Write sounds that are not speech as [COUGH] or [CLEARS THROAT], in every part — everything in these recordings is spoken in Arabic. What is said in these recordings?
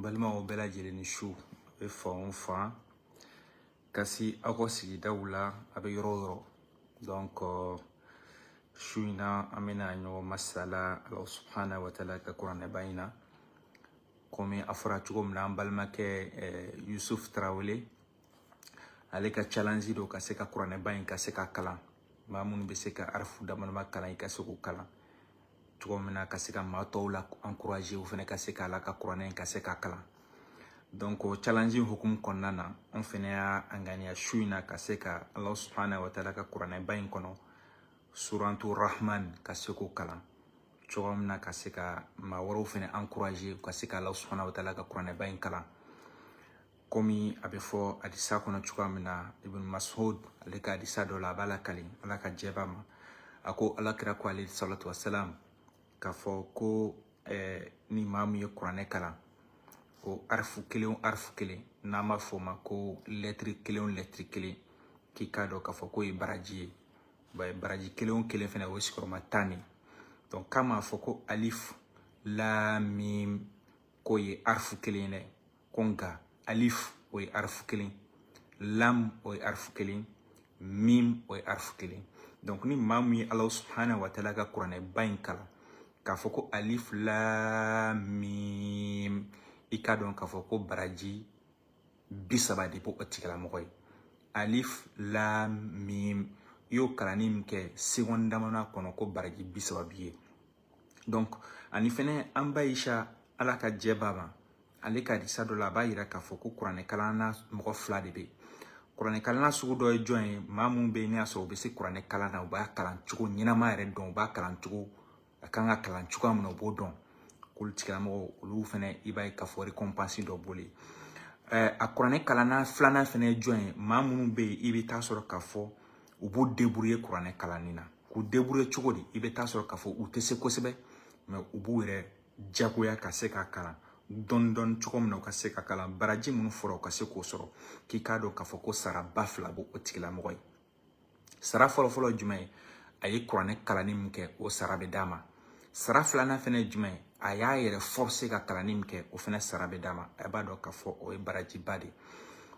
N balimaw bɛɛ lajɛlen ni su a bɛ fan o fan ka se aw ka sigidaw la a bɛ yɔrɔ o yɔrɔ su in na an bɛna ɲɔgɔn masala ala subahana wataala ka kuranɛba in na komi a fɔra cogo min na an balimakɛ yusuf tarawele ale ka calanzi do ka se ka kuranɛba in ka se ka kalan maa minnu bɛ se ka arafu dama dama kalan i ka se k'o kalan cogo min na ka se ka maa tɔw la encourager u fɛnɛ ka se k'a la ka kuranɛ in ka se k'a kalan donc challenge hukumu kɔnɔna na an fɛnɛ y'a anganiya su in na ka se ka alahu subhana wa taala ka kuranɛba in kɔnɔ suratu rahman ka se k'o kalan cogo min na ka se ka maa wɛrɛw fɛnɛ encourager u ka se ka alahu subhana wa taala ka kuranɛba in kalan komi a bɛ fɔ hadisa kɔnɔ cogoya min na ibn masud ale ka hadisa dɔ la a b'a lakali ala ka jɛba ma a ko alakira ko ale salatu wasalam k'a fɔ ko eh, ni maa min ye kuranɛ kalan ko arifu kelen o arifu kelen n'an b'a fɔ o ma ko lɛtiri kelen o lɛtiri kelen k'i k'a dɔn k'a fɔ k'o ye baraji ye baraji kelen o kelen fɛnɛ o ye sigiyɔrɔma tan de donc k'a m'a fɔ ko alif lamim k'o ye arifu kelen ye dɛ ko nka alif o ye arifu kelen lam o ye arifu kelen mim o ye arifu kelen donc ni maa min ye ala subhana wa taala ka kuranɛba in kalan k'a fɔ ko alif lamim i k'a dɔn k'a fɔ ko baraji bi saba de b'o tigilamɔgɔ ye alif lamim i y'o kalanni min kɛ sekɔni damana kɔnɔ ko baraji bi saba b'i ye donc ani fɛnɛ an bayisa ala ka jɛ ba ma ale ka disa dɔ la a b'a yira k'a fɔ ko kuranɛkalanna mɔgɔ fila de be yen kuranɛkalanna sugu dɔ ye jɔn ye maa minnu bɛ yen n'a y'a sɔrɔ u bɛ se kuranɛkalan na u b'a kalan cogo ɲɛnama yɛrɛ dɔn u b'a kalan cogo a kan ka kalan cogoya min na u b'o dɔn k'olu tigilamɔgɔw olu fɛnɛ i b'a ye k'a fɔ récompense dɔ boli a kuranɛ kalanna filanan fɛnɛ ye jɔn ye maa minnu bɛ yen i bɛ taa sɔrɔ k'a fɔ u b'u débrouiller kuranɛ kalanni na k'u débrouiller cogo di i bɛ taa sɔrɔ k'a fɔ u tɛ se kosɛbɛ mɛ u b'u yɛrɛ jagoya ka se k'a kalan dɔɔni dɔɔni cogo min na u ka se ka kalan baraji minnu fɔra u ka se k'o sɔrɔ k'i k'a dɔn k'a fɔ ko sara ba fila b'o tigilamɔgɔ ye sara fɔlɔfɔlɔ jumɛn ye a ye kuranɛ kalanni min kɛ o sara bɛ d'a ma sara filanan fɛnɛ ye jumɛn ye a y'a yɛrɛ forse ka kalanni min kɛ o fɛnɛ sara bɛ d'a ma a b'a dɔn k'a fɔ o ye barajiba de ye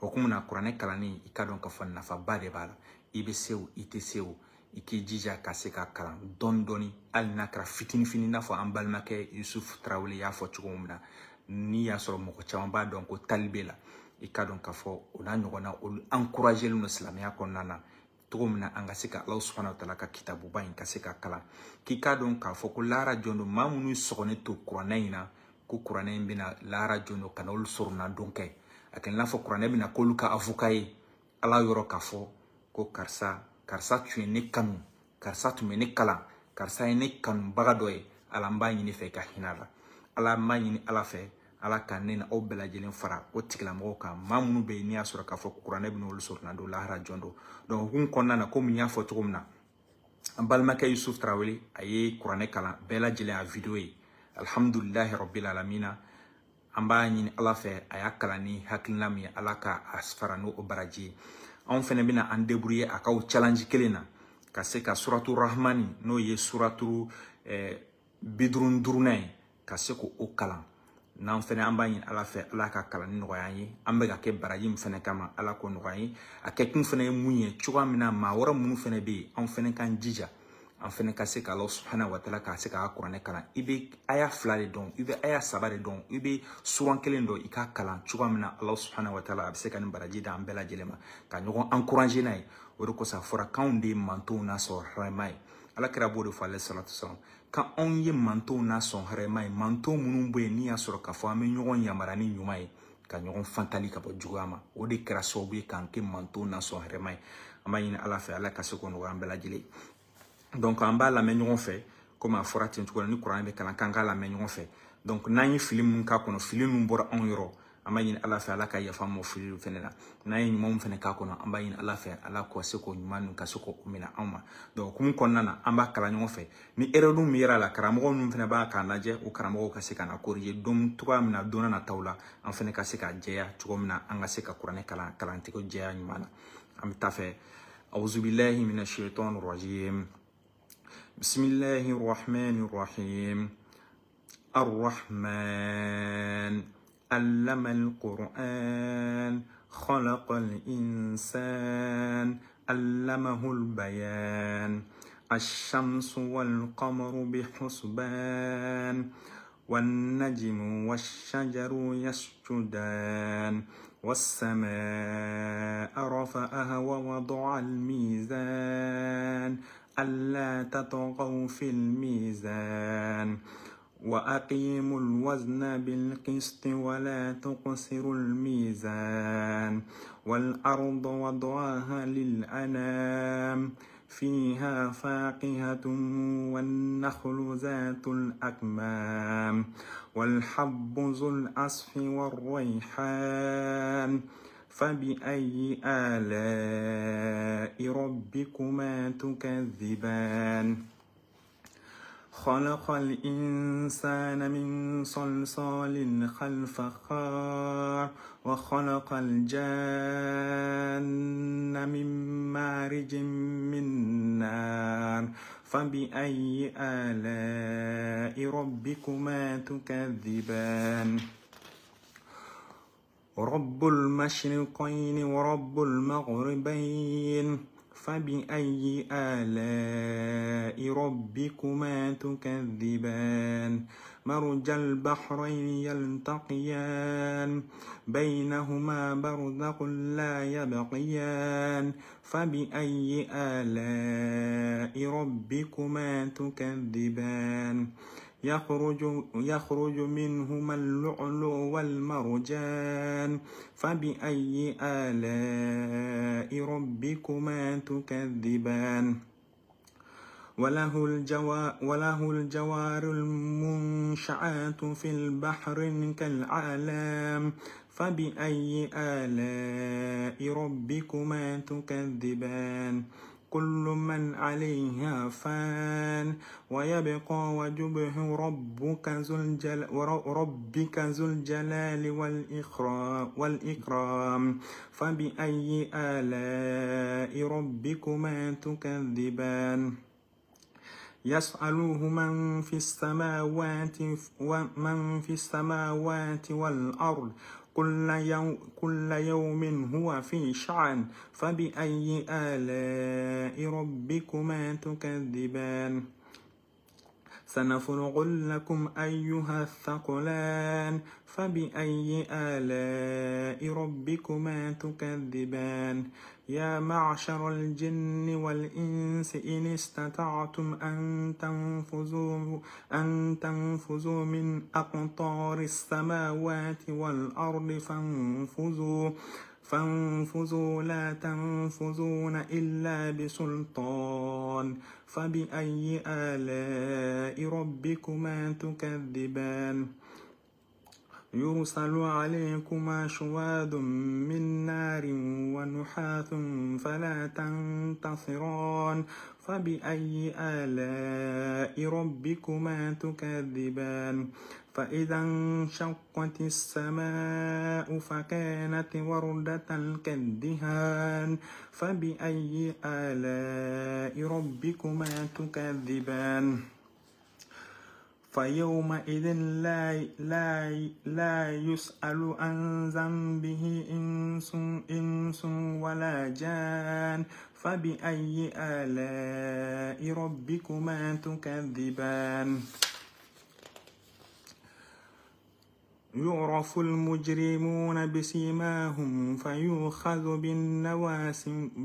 hukumu na kuranɛ kalanni i ka dɔn k'a fɔ nafaba de b'a la i bɛ se o i tɛ se o i k'i jija ka se ka kalan dɔɔni dɔɔni hali n'a kɛra fitini fitini n'a fɔ an balimakɛ yusufu tarawele y'a fɔ cogo min na n'i y'a sɔrɔ mɔgɔ caman b'a dɔn ko tali bɛ la i ka dɔn k'a fɔ o n'a ɲɔgɔnna olu encouragelen don silamɛya kɔnɔna na cogo min na an ka se ka alahu subahana wataala ka kitabuba in ka se ka kalan k'i k'a dɔn k'a fɔ ko lahara jɔn don maa minnu sɔgɔnen to kuranɛ in na ko kuranɛ in bɛna lahara jɔn don ka na olu sorona don kɛ a kɛ n'a fɔ kuranɛ bɛna k'olu ka avuka ye ala yɔrɔ k'a fɔ ko karisa karisa tun ye ne kanu karisa tun bɛ ne kalan karisa ye ne kanubaga dɔ ye ala n b'a ɲini fɛ i ka hinɛ a la ala n b'a ɲini ala fɛ ala ka ne na aw bɛɛ lajɛlen fara o tigilamɔgɔw kan maa minnu bɛ yen n'i y'a sɔrɔ k'a fɔ kuranɛ bɛ n'olu sɔrɔ na don lahara jɔn don donc hukumu kɔnɔna na komi n y'a fɔ cogo min na an balimakɛ yusuf tarawele a ye kuranɛ kalan bɛɛ lajɛlen a video ye alhamdulilahi rabbil alamina an b'a ɲini ala fɛ a y'a kalan ni hakilina min ye ala ka a fara n'o baraji ye anw fɛnɛ bɛna an debrouiller a kaw challenge kelen na ka se ka suratu rahmani n'o ye suratu eh, bidurun durunan ye ka se k'o kalan n'an fɛnɛ an b'a ɲini ala fɛ ala ka kalanni nɔgɔya ye an bɛ ka kɛ baraji min fɛnɛ kama ala k'o nɔgɔya ye a kɛ kun fɛnɛ ye mun ye cogoya min na maa wɛrɛ minnu fɛnɛ bɛ yen an fɛnɛ k'an jija an fɛnɛ ka se k'alaw subahana watala k'a se k'a kuranɛ kalan i bɛ aya fila de dɔn i bɛ aya saba de dɔn i bɛ suran kelen dɔn i k'a kalan cogoya min na alaw subahana watala a bɛ se ka nin baraji da an bɛɛ lajɛlen ma ka ɲɔgɔn encouragé n'a ye o de kosɔn a fɔra k'anw de ye n'a sɔrɔ hɛrɛma ye ala kɛra b'o de fɔ ale salatu salam ka anw ye mantow n'a sɔn hɛrɛma ye manto minnu bɛ yen n'i y'a sɔrɔ k'a fɔ an bɛ ɲɔgɔn yamara ni ɲuman ye ka ɲɔgɔn fantali ka bɔ juguya ma o de kɛra sababu ye k'an kɛ manto n'a sɔn hɛrɛma ye an b'a ɲini ala fɛ ala ka se k'o nɔgɔya an bɛɛ lajɛlen donc an b'a lamɛn ɲɔgɔn fɛ komi a fɔra ten cogo la ni kuranɛ bɛ kalan k'an k'a lamɛn ɲɔgɔn fɛ donc n'an ye fili minnu k'a kɔnɔ fili minnu bɔra anw yɔrɔ an b'a ɲini ala fɛ ala ka yafa ma fililiw fɛnɛ na n'an ye ɲumanw fɛnɛ k'a kɔnɔ an b'a ɲini ala fɛ ala k'o se k'o ɲuman nu ka se k'o minɛ anw ma donc hukumu kɔnɔna na an kala kalan fe ni erɛrɛw min yɛrɛ la karamɔgɔ minnu fɛnɛ b'a k'a je o karamɔgɔw ka se ka na korije don cogoya min na donna nataw la an fɛnɛ ka se ka jɛya cogo min na an ka se ka kuranɛ kalan kalantigɛ jɛya ɲuman na an bɛ taa fɛ أعوذ بالله من الشيطان الرجيم بسم الله الرحمن الرحيم الرحمن علم القرآن خلق الإنسان علمه البيان الشمس والقمر بحسبان والنجم والشجر يسجدان والسماء رفأها ووضع الميزان ألا تطغوا في الميزان وأقيموا الوزن بالقسط ولا تقصروا الميزان والأرض وضعها للأنام فيها فاقهة والنخل ذات الأكمام والحب ذو الأصف والريحان فبأي آلاء ربكما تكذبان خلق الإنسان من صلصال كالفخار وخلق الجن من مارج من نار فبأي آلاء ربكما تكذبان رب المشرقين ورب المغربين فبأي آلاء ربكما تكذبان مرج البحرين يلتقيان بينهما برزق لا يبقيان فبأي آلاء ربكما تكذبان يخرج, يخرج منهما اللؤلؤ والمرجان فبأي آلاء ربكما تكذبان وله, الجوار, وله الجوار المنشآت في البحر كالعلام فبأي آلاء ربكما تكذبان كل من عليها فان ويبقى وجبه ربك ذو الجلال ربك ذو الجلال والإكرام فبأي آلاء ربكما تكذبان يسأله من في السماوات ومن في السماوات والأرض كل يوم, كل يوم هو في شعن فبأي آلاء ربكما تكذبان سنفرغ لكم أيها الثقلان فبأي آلاء ربكما تكذبان يا معشر الجن والإنس إن استطعتم أن تنفذوا أن تنفذوا من أقطار السماوات والأرض فانفذوا فانفذوا لا تنفذون إلا بسلطان فبأي آلاء ربكما تكذبان يرسل عليكما شواد من نار ونحاث فلا تنتصران فبأي آلاء ربكما تكذبان فإذا انشقت السماء فكانت وردة كالدهان فبأي آلاء ربكما تكذبان فيومئذ لا لا لا يسأل عن ذنبه إنس إنس ولا جان فبأي آلاء ربكما تكذبان يعرف المجرمون بسيماهم فيؤخذ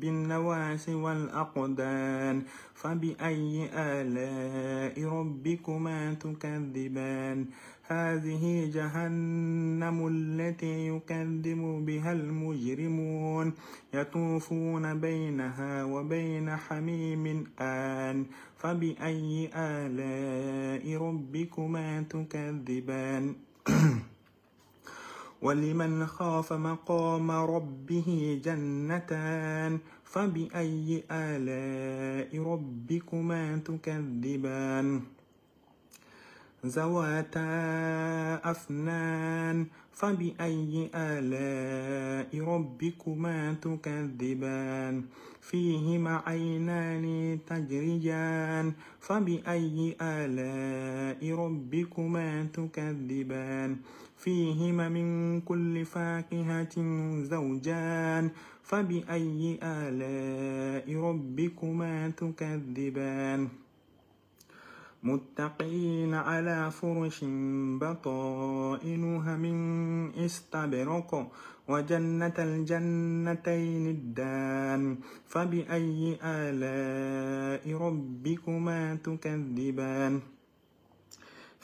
بالنواس والأقدان فبأي آلاء ربكما تكذبان هذه جهنم التي يكذب بها المجرمون يطوفون بينها وبين حميم آن فبأي آلاء ربكما تكذبان [CLEARS THROAT] ولمن خاف مقام ربه جنتان فبأي آلاء ربكما تكذبان زواتا أفنان فبأي آلاء ربكما تكذبان فيهما عينان تجريان فبأي آلاء ربكما تكذبان فيهما من كل فاكهة زوجان فبأي آلاء ربكما تكذبان متقين على فرش بطائنها من استبرق وجنة الجنتين الدان فبأي آلاء ربكما تكذبان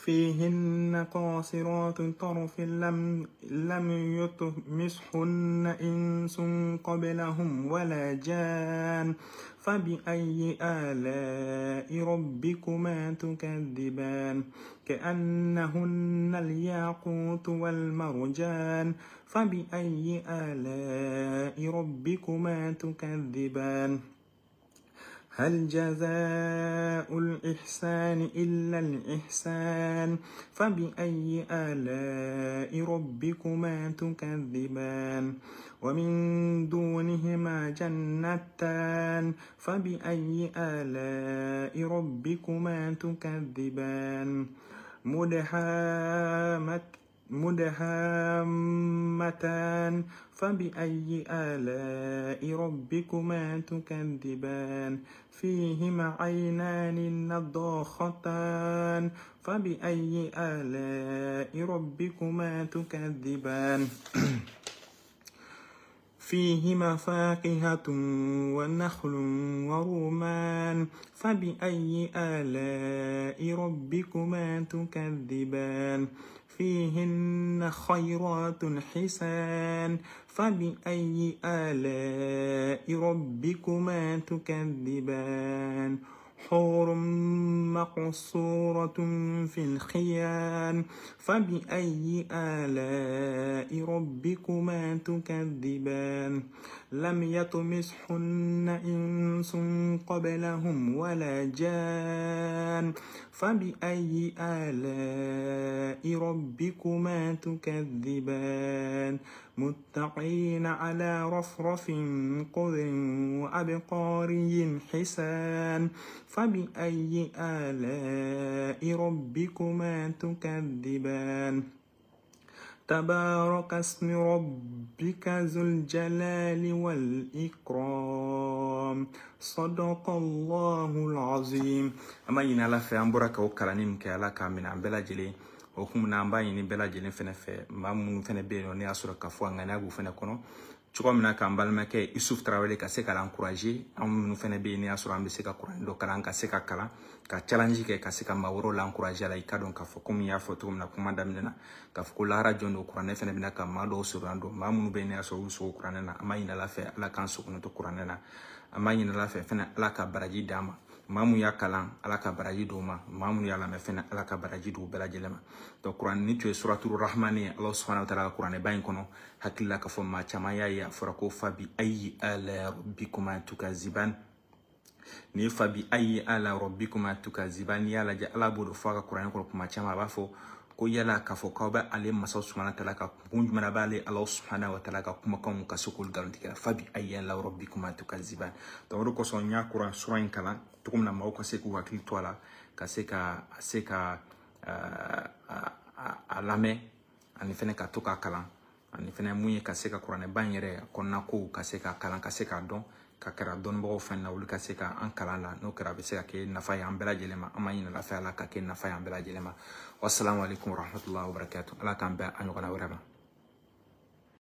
فيهن قاصرات الطرف لم, لم يطمسهن إنس قبلهم ولا جان فبأي آلاء ربكما تكذبان كأنهن الياقوت والمرجان فبأي آلاء ربكما تكذبان هل جزاء الإحسان إلا الإحسان فبأي آلاء ربكما تكذبان ومن دونهما جنتان فبأي آلاء ربكما تكذبان مدحامتان مدهامتان فبأي آلاء ربكما تكذبان فيهما عينان نضاختان فبأي آلاء ربكما تكذبان [CLEARS THROAT] فيهما فاقهة ونخل ورومان فبأي آلاء ربكما تكذبان فيهن خيرات حسان فبأي آلاء ربكما تكذبان حور مقصورة في الخيام فبأي آلاء ربكما تكذبان لم يطمسهن إنس قبلهم ولا جان فبأي آلاء ربكما تكذبان متقين على رفرف قدر وأبقاري حسان فبأي آلاء ربكما تكذبان تبارك اسم ربك ذو الجلال والإكرام صدق الله العظيم أما ينالا في أمبرك وكرانيم كالاكا من عبلا جلي o hukumu na an b'a ɲini bɛɛ lajɛlen fɛnɛ fɛ maa minnu fɛnɛ bɛ yen nɔ ne y'a sɔrɔ k'a fɔ a ŋaniya b'u fɛnɛ kɔnɔ cogoya min na k'an balimakɛ isuf tarawele ka se ka lankuraje an minnu fɛnɛ bɛ yen ne y'a sɔrɔ an bɛ se ka kuran dɔ kalan ka se ka kalan ka calanji kɛ ka se ka maa wɛrɛw lankuraje a la i ka dɔn k'a fɔ komi y'a fɔ cogo min na kuma daminɛ na k'a fɔ ko lahara jɔn do kuranɛ fɛnɛ bɛna ka maa dɔw surunya don maa minnu bɛ yen ne y'a sɔrɔ u sogo kuranɛ na an b'a ɲini ala fɛ ala k'an sogo to kuranɛ na an b'a ɲini ala fɛ fɛnɛ ala ka baraji d'an ma maa mun y'a kalan ala ka baraji d'o ma maa mun y'a lamɛn fɛnɛ ala ka baraji d'u bɛɛ lajɛlen ma donc kuran ni tun ye suraturu rahmani ye ala subhanahu wa taala ka kuranɛba in kɔnɔ hakili la k'a fɔ maa caman y'a ye a fɔra ko fa bi ayi ala rabbikuma tukaziban ni fa bi ayi ala rabbikuma tukaziban n'i y'a lajɛ ala b'o de fɔ a ka kuranɛ kɔnɔ kuma caman a b'a fɔ ko yala k'a fɔ k'aw bɛ ale masaw sumana tala ka kun jumɛn na b'ale ala subhana wa taala ka kumakanw ka se k'olu garantigɛ fa bi a yɛlɛ yɔrɔ bi kuma to ka ziba o de kosɔn n y'a kuran sura in kalan cogo min na maaw ka se k'u hakili to a la ka se ka a se ka a lamɛn ani fɛnɛ ka to k'a kalan ani fɛnɛ mun ye ka se ka kuranɛba in yɛrɛ kɔnɔna kow ka se k'a kalan ka se k'a dɔn ka kɛra dɔnnibagaw fana na olu ka se ka an kalan la n'o kɛra a bɛ se ka kɛ nafa ye an bɛɛ lajɛlen ma an ma ɲinɛ lafɛ ala ka kɛ nafa ye an bɛɛ lajɛlen ma wasalamu alaikum warahmatulahi wabarakatuh ala k'an bɛn a ɲɔgɔnna wɛrɛ ma